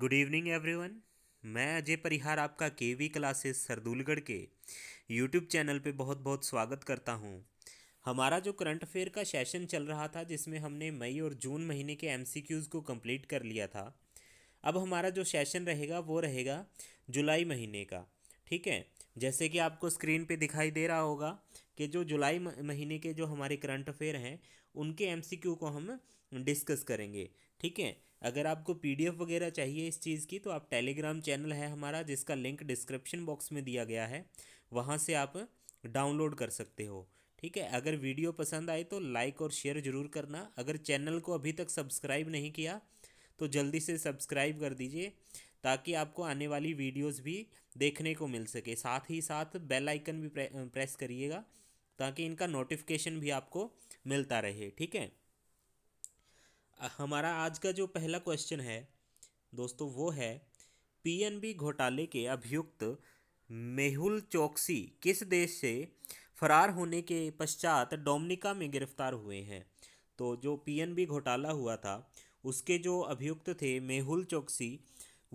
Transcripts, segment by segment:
good evening everyone मैं अजय परिहार आपका के वी क्लासेस सरदुलगढ़ के यूट्यूब चैनल पे बहुत बहुत स्वागत करता हूँ हमारा जो करंट अफेयर का सेशन चल रहा था जिसमें हमने मई और जून महीने के एमसीक्यूज़ को कंप्लीट कर लिया था अब हमारा जो सेशन रहेगा वो रहेगा जुलाई महीने का ठीक है जैसे कि आपको स्क्रीन पर दिखाई दे रहा होगा कि जो जुलाई महीने के जो हमारे करंट अफेयर हैं उनके एमसीक्यू को हम डिस्कस करेंगे ठीक है अगर आपको पीडीएफ वगैरह चाहिए इस चीज़ की तो आप टेलीग्राम चैनल है हमारा जिसका लिंक डिस्क्रिप्शन बॉक्स में दिया गया है वहाँ से आप डाउनलोड कर सकते हो ठीक है अगर वीडियो पसंद आए तो लाइक और शेयर ज़रूर करना अगर चैनल को अभी तक सब्सक्राइब नहीं किया तो जल्दी से सब्सक्राइब कर दीजिए ताकि आपको आने वाली वीडियोस भी देखने को मिल सके साथ ही साथ बेल आइकन भी प्रे, प्रेस करिएगा ताकि इनका नोटिफिकेशन भी आपको मिलता रहे ठीक है हमारा आज का जो पहला क्वेश्चन है दोस्तों वो है पीएनबी घोटाले के अभियुक्त मेहुल चौकसी किस देश से फरार होने के पश्चात डोमनिका में गिरफ्तार हुए हैं तो जो पीएनबी घोटाला हुआ था उसके जो अभियुक्त थे मेहुल चौकसी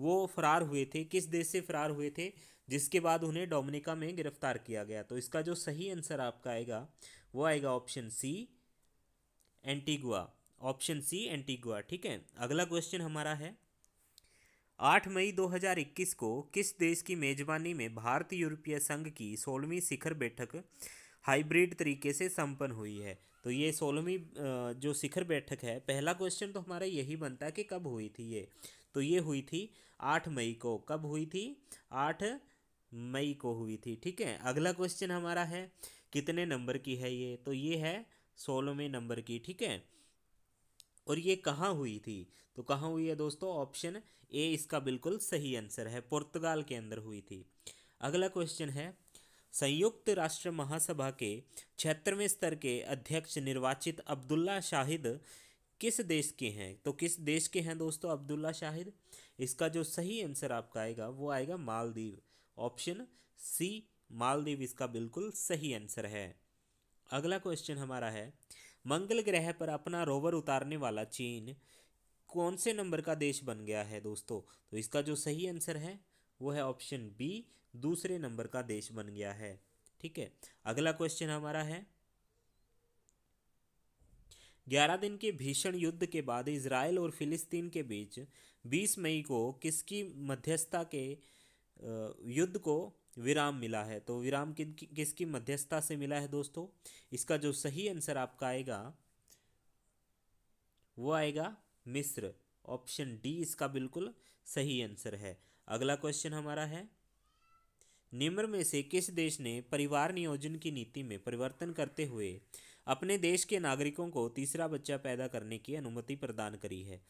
वो फरार हुए थे किस देश से फरार हुए थे जिसके बाद उन्हें डोमिनिका में गिरफ्तार किया गया तो इसका जो सही आंसर आपका आएगा वो आएगा option C Antigua option C Antigua ठीक है अगला क्वेश्चन हमारा है आठ मई 2021 को किस देश की मेजबानी में भारत यूरोपीय संघ की सोलहवीं शिखर बैठक हाइब्रिड तरीके से संपन्न हुई है तो ये सोलहवीं जो शिखर बैठक है पहला क्वेश्चन तो हमारा यही बनता है कि कब हुई थी ये तो ये हुई थी आठ मई को कब हुई थी आठ मई को हुई थी ठीक है अगला क्वेश्चन हमारा है कितने नंबर की है ये तो ये है सोलहवें नंबर की ठीक है और ये कहाँ हुई थी तो कहाँ हुई है दोस्तों ऑप्शन ए इसका बिल्कुल सही आंसर है पुर्तगाल के अंदर हुई थी अगला क्वेश्चन है संयुक्त राष्ट्र महासभा के क्षेत्रवें स्तर के अध्यक्ष निर्वाचित अब्दुल्ला शाहिद किस देश के हैं तो किस देश के हैं दोस्तों अब्दुल्ला शाहिद इसका जो सही आंसर आपका आएगा वो आएगा मालदीव ऑप्शन सी मालदीव इसका बिल्कुल सही आंसर है अगला क्वेश्चन हमारा है मंगल ग्रह पर अपना रोवर उतारने वाला चीन कौन से नंबर का देश बन गया है दोस्तों तो इसका जो सही आंसर है वो है ऑप्शन बी दूसरे नंबर का देश बन गया है ठीक है अगला क्वेश्चन हमारा है ग्यारह दिन के भीषण युद्ध के बाद इसराइल और फिलिस्तीन के बीच बीस मई को किसकी मध्यस्थता के युद्ध को विराम मिला है तो विराम किन किसकी मध्यस्थता से मिला है दोस्तों इसका जो सही आंसर आपका आएगा वो आएगा मिस्र ऑप्शन डी इसका बिल्कुल सही आंसर है अगला क्वेश्चन हमारा है निम्न में से किस देश ने परिवार नियोजन की नीति में परिवर्तन करते हुए अपने देश के नागरिकों को तीसरा बच्चा पैदा करने की अनुमति प्रदान करी है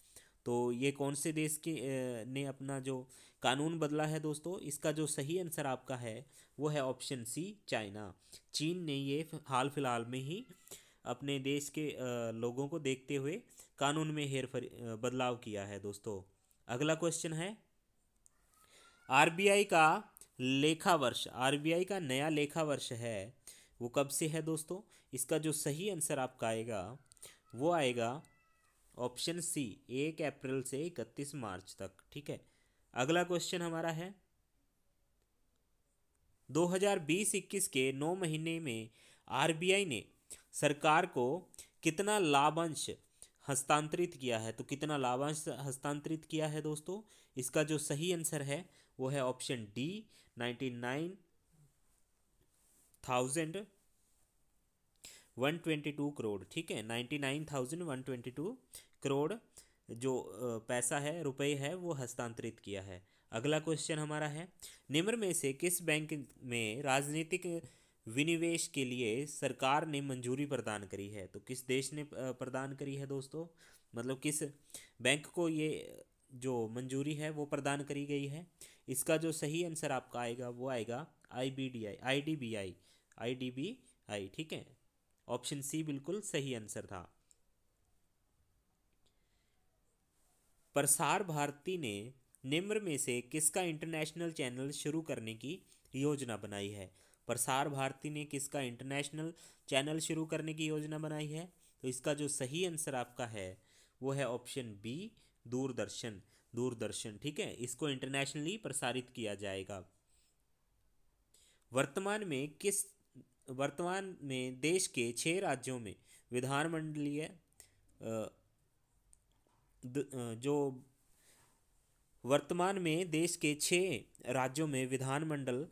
तो ये कौन से देश के ने अपना जो कानून बदला है दोस्तों इसका जो सही आंसर आपका है वो है ऑप्शन सी चाइना चीन ने ये हाल फिलहाल में ही अपने देश के लोगों को देखते हुए कानून में हेर बदलाव किया है दोस्तों अगला क्वेश्चन है आरबीआई का लेखा वर्ष आरबीआई का नया लेखा वर्ष है वो कब से है दोस्तों इसका जो सही आंसर आपका आएगा वो आएगा ऑप्शन सी एक अप्रैल से इकतीस मार्च तक ठीक है अगला क्वेश्चन हमारा है 2020-21 के नौ महीने में आरबीआई ने सरकार को कितना लाभांश हस्तांतरित किया है तो कितना लाभांश हस्तांतरित किया है दोस्तों इसका जो सही आंसर है वो है option D ninety nine thousand one twenty two crore ठीक है ninety nine thousand one twenty two crore जो पैसा है रुपए है वो हस्तांतरित किया है अगला क्वेश्चन हमारा है निम्न में से किस बैंक में राजनीतिक विनिवेश के लिए सरकार ने मंजूरी प्रदान करी है तो किस देश ने प्रदान करी है दोस्तों मतलब किस बैंक को ये जो मंजूरी है वो प्रदान करी गई है इसका जो सही आंसर आपका आएगा वो आएगा I B D I I D B I I D B I ठीक है ऑप्शन सी बिल्कुल सही आंसर था प्रसार भारती ने निम्न में से किसका इंटरनेशनल चैनल शुरू करने की योजना बनाई है प्रसार भारती ने किसका इंटरनेशनल चैनल शुरू करने की योजना बनाई है तो इसका जो सही आंसर आपका है वो है ऑप्शन बी दूरदर्शन दूरदर्शन ठीक है इसको इंटरनेशनली प्रसारित किया जाएगा वर्तमान में किस वर्तमान में देश के छः राज्यों में विधानमंडलीय जो वर्तमान में देश के छः राज्यों में विधानमंडल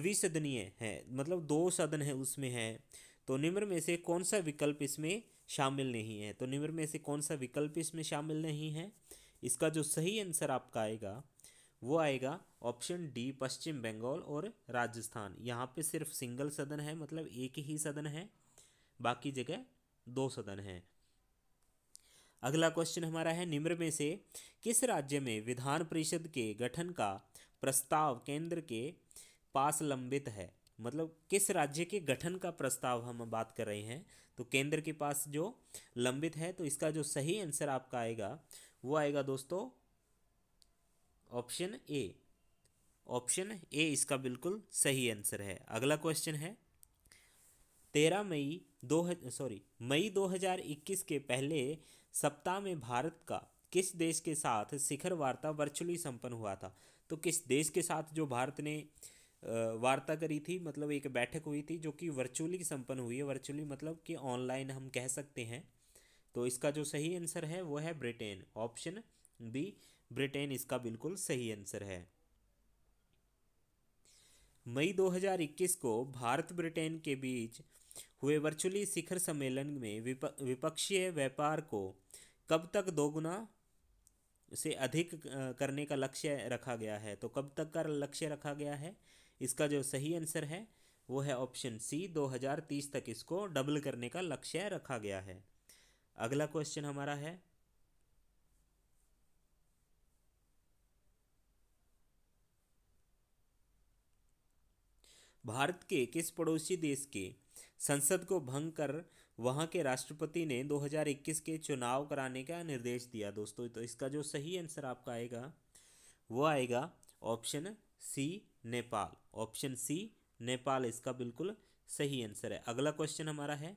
द्विसदनीय है मतलब दो सदन है उसमें है तो निम्न में से कौन सा विकल्प इसमें शामिल नहीं है तो निम्न में से कौन सा विकल्प इसमें शामिल नहीं है इसका जो सही आंसर आपका आएगा वो आएगा ऑप्शन डी पश्चिम बंगाल और राजस्थान यहाँ पे सिर्फ सिंगल सदन है मतलब एक ही सदन है बाकी जगह दो सदन हैं अगला क्वेश्चन हमारा है निम्र में से किस राज्य में विधान परिषद के गठन का प्रस्ताव केंद्र के पास लंबित है मतलब किस राज्य के गठन का प्रस्ताव हम बात कर रहे हैं तो केंद्र के पास जो लंबित है तो इसका जो सही आंसर आपका आएगा वो आएगा दोस्तों ऑप्शन ए ऑप्शन ए इसका बिल्कुल सही आंसर है अगला क्वेश्चन है तेरह मई दो सॉरी मई 2021 के पहले सप्ताह में भारत का किस देश के साथ शिखर वार्ता वर्चुअली संपन्न हुआ था तो किस देश के साथ जो भारत ने वार्ता करी थी मतलब एक बैठक हुई थी जो कि वर्चुअली संपन्न हुई है वर्चुअली मतलब कि ऑनलाइन हम कह सकते हैं तो इसका जो सही आंसर है वो है ब्रिटेन ऑप्शन बी ब्रिटेन इसका बिल्कुल सही आंसर है मई 2021 को भारत ब्रिटेन के बीच हुए वर्चुअली शिखर सम्मेलन में विप, विपक्षीय व्यापार को कब तक दोगुना से अधिक करने का लक्ष्य रखा गया है तो कब तक का लक्ष्य रखा गया है इसका जो सही आंसर है वो है ऑप्शन सी 2030 तक इसको डबल करने का लक्ष्य रखा गया है अगला क्वेश्चन हमारा है भारत के किस पड़ोसी देश के संसद को भंग कर वहां के राष्ट्रपति ने 2021 के चुनाव कराने का निर्देश दिया दोस्तों तो इसका जो सही आंसर आपका आएगा वो आएगा option C Nepal option C Nepal इसका बिल्कुल सही आंसर है अगला क्वेश्चन हमारा है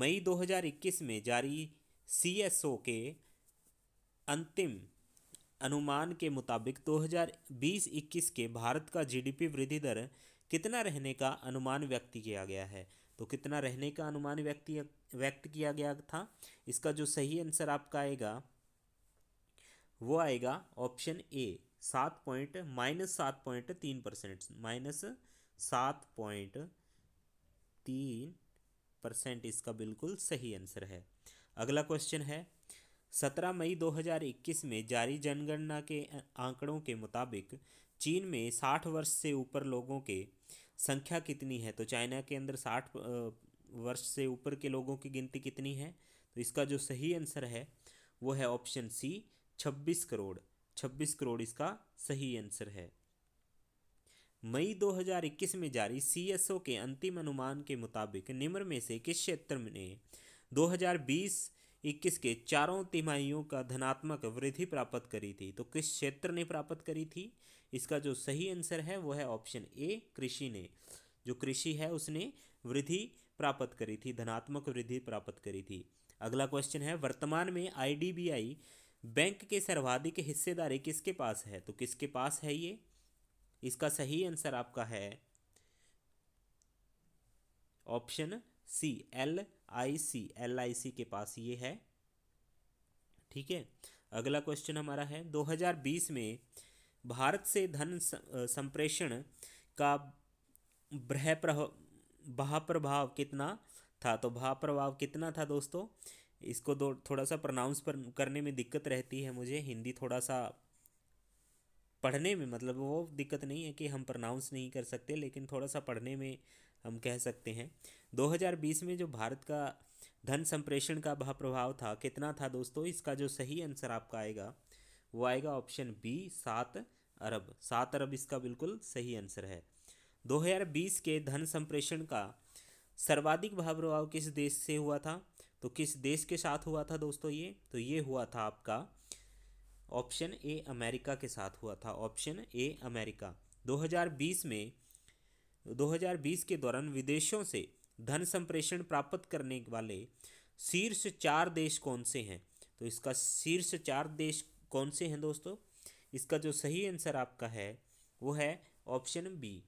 मई 2021 में जारी ओ के अंतिम अनुमान के मुताबिक 2020-21 के भारत का जीडीपी वृद्धि दर कितना रहने का अनुमान व्यक्त किया गया है तो कितना रहने का अनुमान व्यक्ति व्यक्त किया गया था इसका जो सही आंसर आपका आएगा वो आएगा ऑप्शन ए सात पॉइंट माइनस सात पॉइंट तीन परसेंट माइनस सात पॉइंट तीन परसेंट इसका बिल्कुल सही आंसर है अगला क्वेश्चन है 17 मई 2021 में जारी जनगणना के आंकड़ों के मुताबिक चीन में 60 वर्ष से ऊपर लोगों के संख्या कितनी है तो चाइना के अंदर 60 वर्ष से ऊपर के लोगों की गिनती कितनी है तो इसका जो सही आंसर है वो है ऑप्शन सी 26 करोड़ 26 करोड़ इसका सही आंसर है मई 2021 में जारी सीएसओ के अंतिम अनुमान के मुताबिक निम्न में से किस क्षेत्र में 2020 इक्कीस के चारों तिमाहियों का धनात्मक वृद्धि प्राप्त करी थी तो किस क्षेत्र ने प्राप्त करी थी इसका जो सही आंसर है वो है ऑप्शन ए कृषि ने जो कृषि है उसने वृद्धि प्राप्त करी थी धनात्मक वृद्धि प्राप्त करी थी अगला क्वेश्चन है वर्तमान में आईडीबीआई बैंक के सर्वाधिक हिस्सेदारी किसके पास है तो किसके पास है ये इसका सही आंसर आपका है option C L I C L I C के पास ये है ठीक है अगला क्वेश्चन हमारा है 2020 में भारत से धन संप्रेषण का बह प्रभाव कितना था तो भाव प्रभाव कितना था दोस्तों इसको दो थोड़ा सा प्रोनाउंस पर करने में दिक्कत रहती है मुझे हिंदी थोड़ा सा पढ़ने में मतलब वो दिक्कत नहीं है कि हम प्रोनाउंस नहीं कर सकते लेकिन थोड़ा सा पढ़ने में हम कह सकते हैं 2020 में जो भारत का धन संप्रेषण का वह प्रभाव था कितना था दोस्तों इसका जो सही आंसर आपका आएगा वो आएगा ऑप्शन बी सात अरब सात अरब इसका बिल्कुल सही आंसर है 2020 के धन संप्रेषण का सर्वाधिक भाव प्रभाव किस देश से हुआ था तो किस देश के साथ हुआ था दोस्तों ये तो ये हुआ था आपका ऑप्शन ए अमेरिका के साथ हुआ था ऑप्शन ए अमेरिका 2020 में 2020 के दौरान विदेशों से धन संप्रेषण प्राप्त करने वाले शीर्ष चार देश कौन से हैं तो इसका शीर्ष चार देश कौन से हैं दोस्तों इसका जो सही आंसर आपका है वो है ऑप्शन बी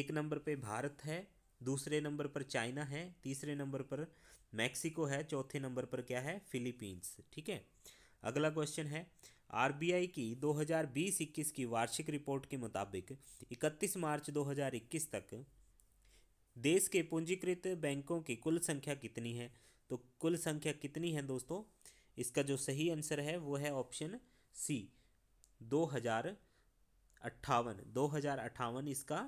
एक नंबर पे भारत है दूसरे नंबर पर चाइना है तीसरे नंबर पर मैक्सिको है चौथे नंबर पर क्या है फिलीपींस ठीक है अगला क्वेश्चन है आरबीआई की 2020-21 की वार्षिक रिपोर्ट के मुताबिक 31 मार्च 2021 तक देश के पूंजीकृत बैंकों की कुल संख्या कितनी है तो कुल संख्या कितनी है दोस्तों इसका जो सही आंसर है वो है ऑप्शन सी दो हज़ार अट्ठावन दो हज़ार अट्ठावन इसका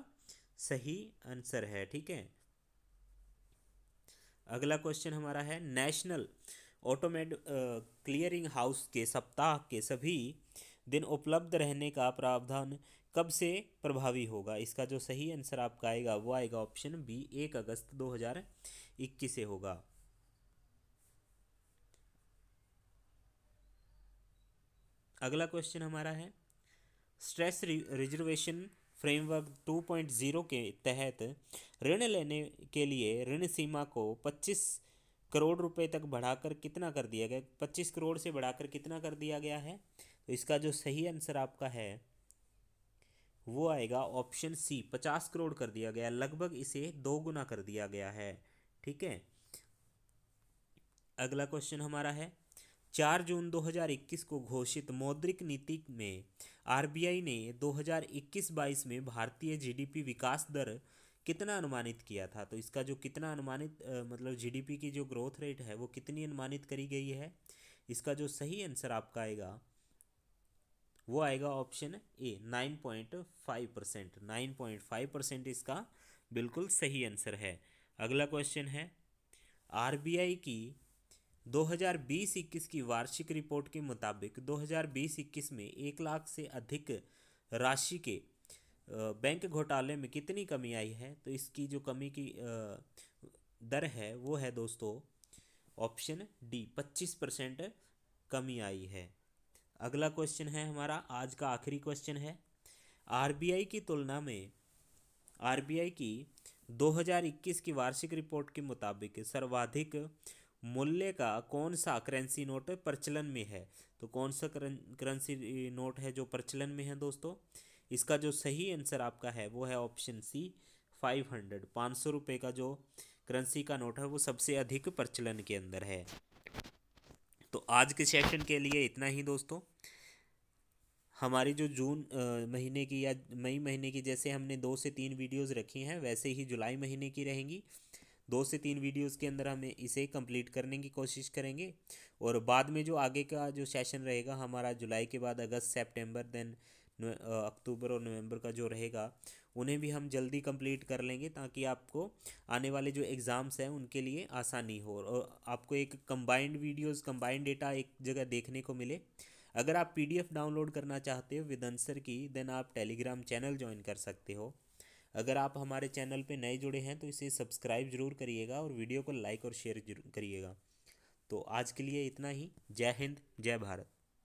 सही आंसर है ठीक है अगला क्वेश्चन हमारा है नेशनल ऑटोमेट क्लियरिंग हाउस के सप्ताह के सभी दिन उपलब्ध रहने का प्रावधान कब से प्रभावी होगा इसका जो सही आंसर आपका आएगा वो आएगा ऑप्शन बी एक अगस्त दो हजार इक्कीस से होगा अगला क्वेश्चन हमारा है स्ट्रेस रिजर्वेशन फ्रेमवर्क 2.0 के तहत ऋण लेने के लिए ऋण सीमा को पच्चीस करोड़ रुपए तक बढ़ाकर कितना कर दिया गया पच्चीस करोड़ से बढ़ाकर कितना कर दिया गया है तो इसका जो सही आंसर आपका है वो आएगा ऑप्शन सी पचास करोड़ कर दिया गया लगभग इसे दो गुना कर दिया गया है ठीक है अगला क्वेश्चन हमारा है चार जून 2021 को घोषित मौद्रिक नीति में आरबीआई ने 2021-22 में भारतीय जीडीपी विकास दर कितना अनुमानित किया था तो इसका जो कितना अनुमानित मतलब जीडीपी की जो ग्रोथ रेट है वो कितनी अनुमानित करी गई है इसका जो सही आंसर आपका आएगा वो आएगा option A nine point five percent nine point five percent इसका बिल्कुल सही आंसर है अगला क्वेश्चन है आरबीआई की 2020-21 की वार्षिक रिपोर्ट के मुताबिक 2020-21 में एक लाख से अधिक राशि के बैंक घोटाले में कितनी कमी आई है तो इसकी जो कमी की दर है वो है दोस्तों ऑप्शन डी पच्चीस परसेंट कमी आई है अगला क्वेश्चन है हमारा आज का आखिरी क्वेश्चन है आरबीआई की तुलना में आरबीआई की 2021 की वार्षिक रिपोर्ट के मुताबिक सर्वाधिक मूल्य का कौन सा करेंसी नोट प्रचलन में है तो कौन सा करेंसी नोट है जो प्रचलन में है दोस्तों इसका जो सही आंसर आपका है वो है ऑप्शन सी फाइव हंड्रेड पाँच सौ रुपये का जो करेंसी का नोट है वो सबसे अधिक प्रचलन के अंदर है तो आज के सेशन के लिए इतना ही दोस्तों हमारी जो जून महीने की या मई महीने की जैसे हमने दो से तीन वीडियोस रखी हैं वैसे ही जुलाई महीने की रहेंगी दो से तीन वीडियोस के अंदर हमें इसे कंप्लीट करने की कोशिश करेंगे और बाद में जो आगे का जो सेशन रहेगा हमारा जुलाई के बाद अगस्त सितंबर देन अक्टूबर और नवंबर का जो रहेगा उन्हें भी हम जल्दी कंप्लीट कर लेंगे ताकि आपको आने वाले जो एग्ज़ाम्स हैं उनके लिए आसानी हो और आपको एक कंबाइंड वीडियोस कंबाइंड डेटा एक जगह देखने को मिले अगर आप पीडीएफ डाउनलोड करना चाहते हो विद आंसर की देन आप टेलीग्राम चैनल ज्वाइन कर सकते हो अगर आप हमारे चैनल पर नए जुड़े हैं तो इसे सब्सक्राइब जरूर करिएगा और वीडियो को लाइक और शेयर करिएगा तो आज के लिए इतना ही जय हिंद जय भारत